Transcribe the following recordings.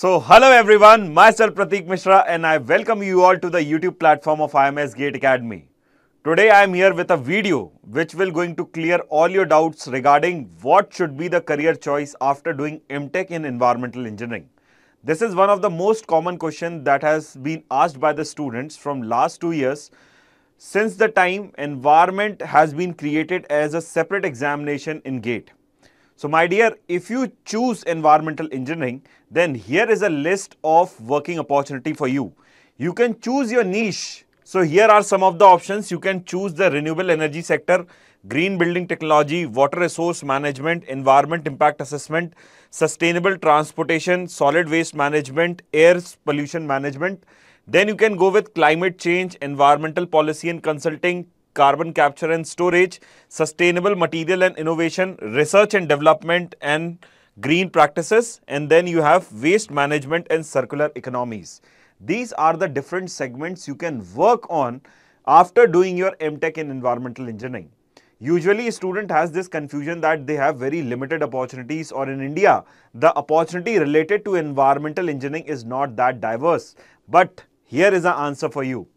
So hello everyone, myself Pratik Mishra and I welcome you all to the YouTube platform of IMS Gate Academy. Today I am here with a video which will going to clear all your doubts regarding what should be the career choice after doing MTech in Environmental Engineering. This is one of the most common question that has been asked by the students from last two years since the time environment has been created as a separate examination in GATE. So my dear, if you choose environmental engineering, then here is a list of working opportunity for you. You can choose your niche. So here are some of the options. You can choose the renewable energy sector, green building technology, water resource management, environment impact assessment, sustainable transportation, solid waste management, air pollution management. Then you can go with climate change, environmental policy and consulting, carbon capture and storage, sustainable material and innovation, research and development and green practices, and then you have waste management and circular economies. These are the different segments you can work on after doing your MTech in environmental engineering. Usually a student has this confusion that they have very limited opportunities or in India, the opportunity related to environmental engineering is not that diverse. But here is an answer for you.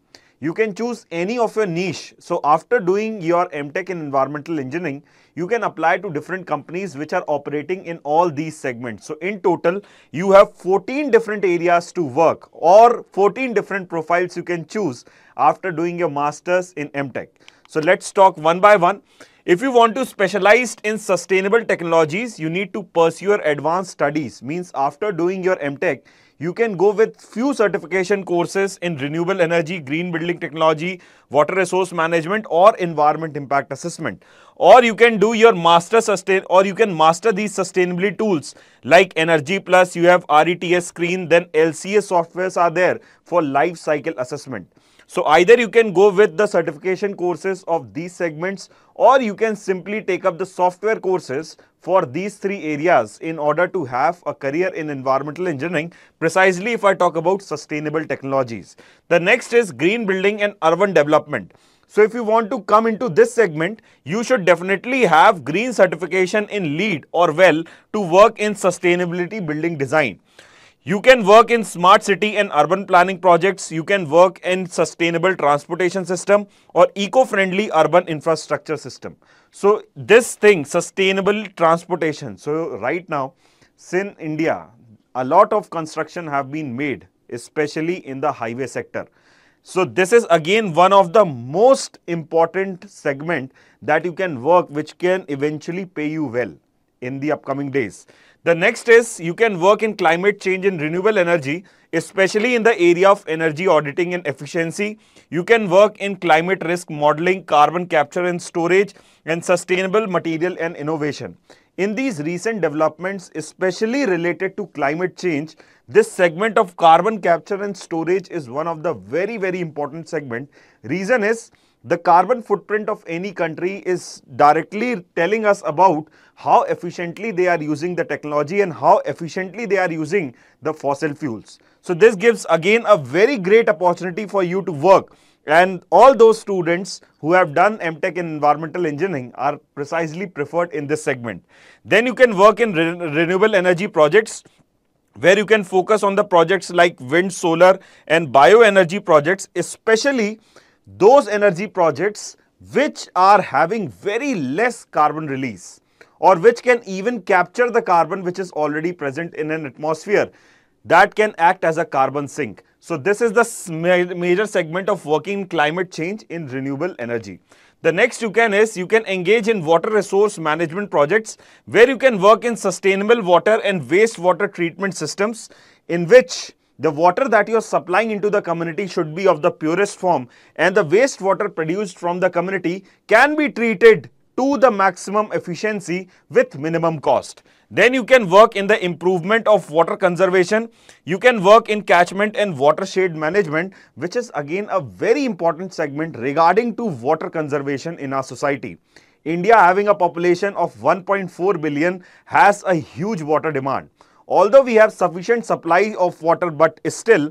You can choose any of your niche. So after doing your MTech in environmental engineering, you can apply to different companies which are operating in all these segments. So in total, you have 14 different areas to work or 14 different profiles you can choose after doing your masters in MTech. So let's talk one by one. If you want to specialize in sustainable technologies, you need to pursue your advanced studies. Means after doing your MTech, you can go with few certification courses in renewable energy, green building technology, water resource management or environment impact assessment. Or you can do your master sustain or you can master these sustainability tools like Energy Plus, you have RETS screen, then LCS softwares are there for life cycle assessment. So either you can go with the certification courses of these segments or you can simply take up the software courses for these three areas in order to have a career in environmental engineering, precisely if I talk about sustainable technologies. The next is green building and urban development. So if you want to come into this segment, you should definitely have green certification in LEED or WELL to work in sustainability building design. You can work in smart city and urban planning projects. You can work in sustainable transportation system or eco-friendly urban infrastructure system. So this thing, sustainable transportation. So right now, in India, a lot of construction have been made, especially in the highway sector. So this is again one of the most important segment that you can work which can eventually pay you well in the upcoming days. The next is you can work in climate change and renewable energy, especially in the area of energy auditing and efficiency. You can work in climate risk modeling, carbon capture and storage, and sustainable material and innovation. In these recent developments, especially related to climate change, this segment of carbon capture and storage is one of the very, very important segment. Reason is the carbon footprint of any country is directly telling us about how efficiently they are using the technology and how efficiently they are using the fossil fuels. So this gives again a very great opportunity for you to work and all those students who have done MTech in environmental engineering are precisely preferred in this segment. Then you can work in re renewable energy projects where you can focus on the projects like wind, solar and bioenergy projects especially those energy projects which are having very less carbon release or which can even capture the carbon which is already present in an atmosphere that can act as a carbon sink. So this is the major segment of working climate change in renewable energy. The next you can is you can engage in water resource management projects where you can work in sustainable water and wastewater treatment systems in which the water that you are supplying into the community should be of the purest form and the wastewater produced from the community can be treated to the maximum efficiency with minimum cost. Then you can work in the improvement of water conservation. You can work in catchment and watershed management, which is again a very important segment regarding to water conservation in our society. India having a population of 1.4 billion has a huge water demand although we have sufficient supply of water but still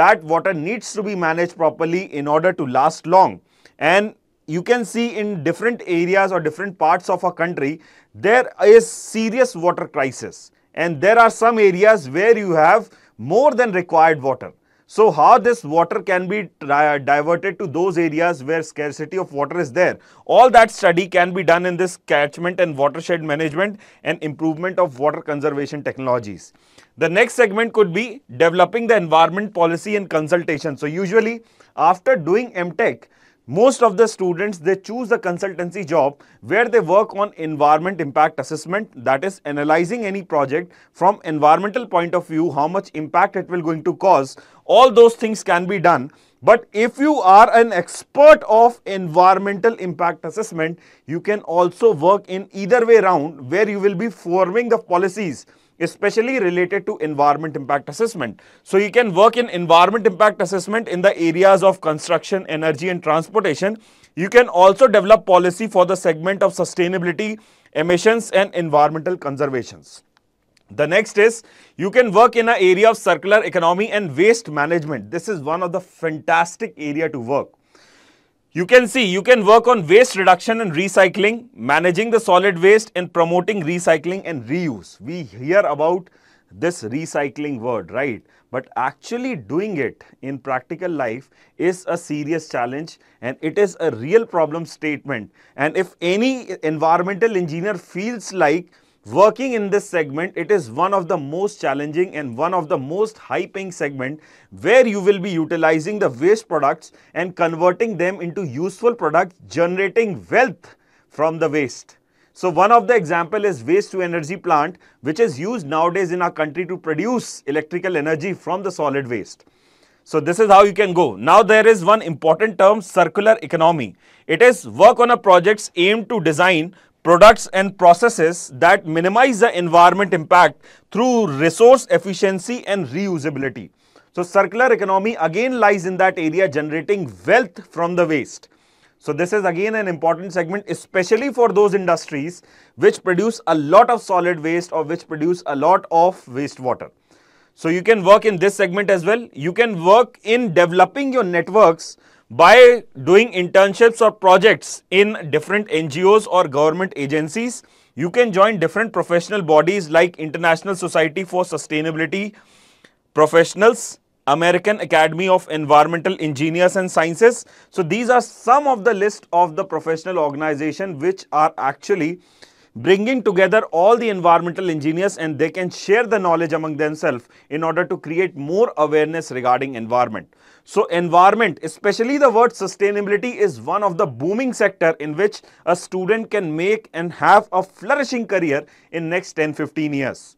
that water needs to be managed properly in order to last long and you can see in different areas or different parts of a country there is serious water crisis and there are some areas where you have more than required water so how this water can be uh, diverted to those areas where scarcity of water is there. All that study can be done in this catchment and watershed management and improvement of water conservation technologies. The next segment could be developing the environment policy and consultation. So usually after doing MTech, most of the students they choose the consultancy job where they work on environment impact assessment that is analyzing any project from environmental point of view how much impact it will going to cause all those things can be done but if you are an expert of environmental impact assessment you can also work in either way round where you will be forming the policies especially related to environment impact assessment. So you can work in environment impact assessment in the areas of construction, energy and transportation. You can also develop policy for the segment of sustainability, emissions and environmental conservations. The next is you can work in an area of circular economy and waste management. This is one of the fantastic area to work. You can see you can work on waste reduction and recycling, managing the solid waste and promoting recycling and reuse. We hear about this recycling word, right? But actually doing it in practical life is a serious challenge and it is a real problem statement. And if any environmental engineer feels like Working in this segment, it is one of the most challenging and one of the most high-paying segment where you will be utilizing the waste products and converting them into useful products, generating wealth from the waste. So one of the example is waste to energy plant, which is used nowadays in our country to produce electrical energy from the solid waste. So this is how you can go. Now there is one important term circular economy. It is work on a projects aimed to design, products and processes that minimize the environment impact through resource efficiency and reusability. So circular economy again lies in that area generating wealth from the waste. So this is again an important segment especially for those industries which produce a lot of solid waste or which produce a lot of wastewater. So you can work in this segment as well. You can work in developing your networks by doing internships or projects in different NGOs or government agencies. You can join different professional bodies like International Society for Sustainability Professionals, American Academy of Environmental Engineers and Sciences. So these are some of the list of the professional organization which are actually bringing together all the environmental engineers and they can share the knowledge among themselves in order to create more awareness regarding environment. So environment, especially the word sustainability is one of the booming sector in which a student can make and have a flourishing career in next 10-15 years.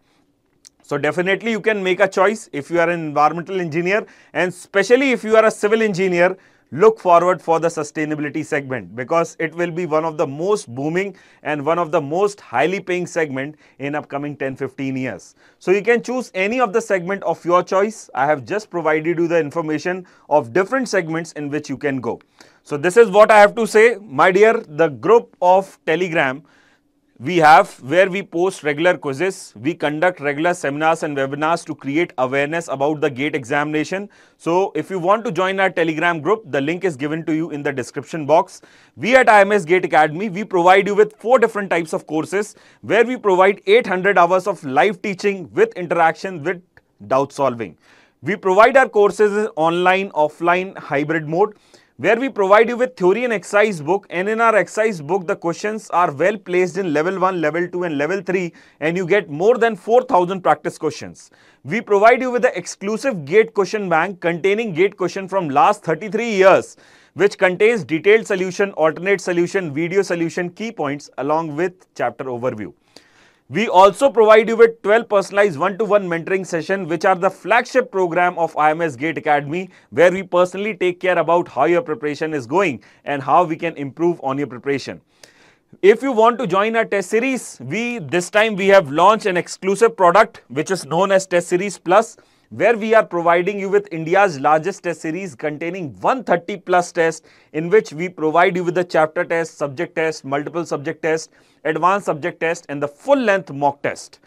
So definitely you can make a choice if you are an environmental engineer and especially if you are a civil engineer look forward for the sustainability segment because it will be one of the most booming and one of the most highly paying segment in upcoming 10-15 years. So you can choose any of the segment of your choice. I have just provided you the information of different segments in which you can go. So this is what I have to say. My dear, the group of Telegram we have where we post regular quizzes, we conduct regular seminars and webinars to create awareness about the GATE examination. So if you want to join our telegram group, the link is given to you in the description box. We at IMS GATE Academy, we provide you with four different types of courses where we provide 800 hours of live teaching with interaction with doubt solving. We provide our courses online, offline, hybrid mode where we provide you with theory and exercise book and in our exercise book the questions are well placed in level 1, level 2 and level 3 and you get more than 4000 practice questions. We provide you with the exclusive gate question bank containing gate question from last 33 years which contains detailed solution, alternate solution, video solution, key points along with chapter overview. We also provide you with 12 personalized one-to-one mentoring session, which are the flagship program of IMS Gate Academy, where we personally take care about how your preparation is going and how we can improve on your preparation. If you want to join our test series, we this time we have launched an exclusive product, which is known as Test Series Plus where we are providing you with India's largest test series containing 130 plus tests in which we provide you with the chapter test, subject test, multiple subject test, advanced subject test and the full length mock test.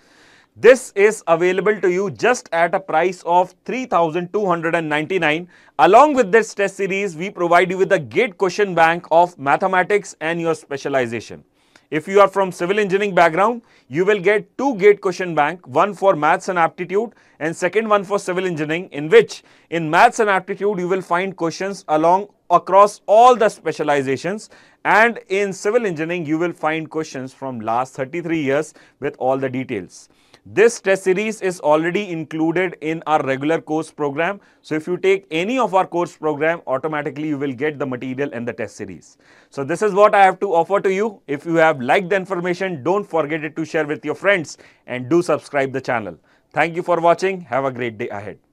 This is available to you just at a price of 3299 Along with this test series, we provide you with a gate question bank of mathematics and your specialization. If you are from civil engineering background, you will get two gate question bank, one for maths and aptitude and second one for civil engineering in which in maths and aptitude you will find questions along across all the specializations and in civil engineering you will find questions from last 33 years with all the details. This test series is already included in our regular course program. So if you take any of our course program, automatically you will get the material and the test series. So this is what I have to offer to you. If you have liked the information, don't forget it to share with your friends and do subscribe the channel. Thank you for watching. Have a great day ahead.